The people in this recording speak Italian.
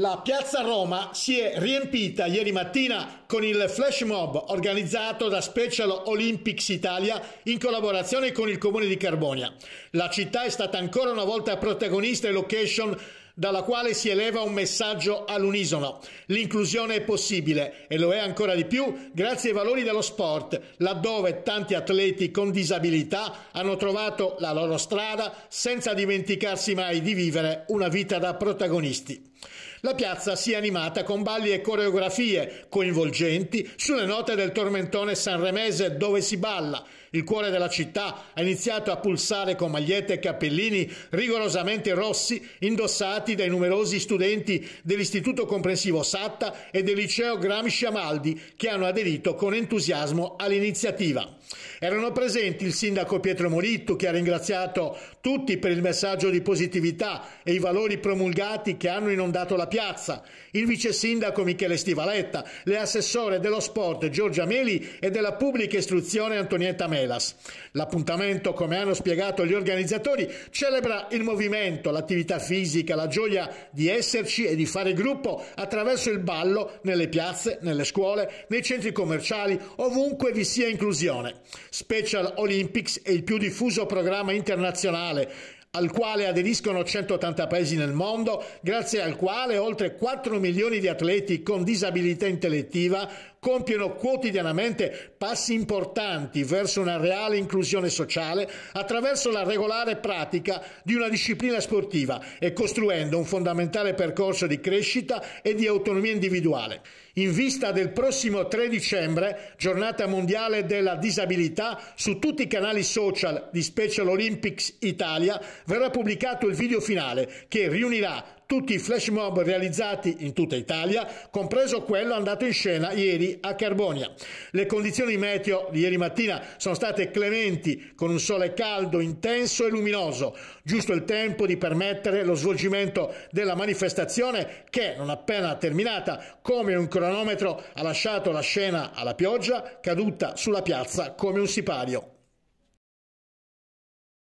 La piazza Roma si è riempita ieri mattina con il flash mob organizzato da Special Olympics Italia in collaborazione con il comune di Carbonia. La città è stata ancora una volta protagonista e location dalla quale si eleva un messaggio all'unisono. L'inclusione è possibile e lo è ancora di più grazie ai valori dello sport, laddove tanti atleti con disabilità hanno trovato la loro strada senza dimenticarsi mai di vivere una vita da protagonisti la piazza si è animata con balli e coreografie coinvolgenti sulle note del tormentone sanremese dove si balla. Il cuore della città ha iniziato a pulsare con magliette e cappellini rigorosamente rossi indossati dai numerosi studenti dell'Istituto Comprensivo Satta e del Liceo Gramsci Amaldi che hanno aderito con entusiasmo all'iniziativa. Erano presenti il sindaco Pietro Moritto che ha ringraziato tutti per il messaggio di positività e i valori promulgati che hanno inondato la Piazza, il vice sindaco Michele Stivaletta, le assessore dello sport Giorgia Meli e della pubblica istruzione Antonietta Melas. L'appuntamento, come hanno spiegato gli organizzatori, celebra il movimento, l'attività fisica, la gioia di esserci e di fare gruppo attraverso il ballo nelle piazze, nelle scuole, nei centri commerciali, ovunque vi sia inclusione. Special Olympics è il più diffuso programma internazionale al quale aderiscono 180 paesi nel mondo, grazie al quale oltre 4 milioni di atleti con disabilità intellettiva compiono quotidianamente passi importanti verso una reale inclusione sociale attraverso la regolare pratica di una disciplina sportiva e costruendo un fondamentale percorso di crescita e di autonomia individuale. In vista del prossimo 3 dicembre, giornata mondiale della disabilità, su tutti i canali social di Special Olympics Italia verrà pubblicato il video finale che riunirà tutti i flash mob realizzati in tutta Italia, compreso quello andato in scena ieri a Carbonia. Le condizioni meteo di ieri mattina sono state clementi, con un sole caldo, intenso e luminoso, giusto il tempo di permettere lo svolgimento della manifestazione che, non appena terminata, come un cronometro ha lasciato la scena alla pioggia, caduta sulla piazza come un sipario.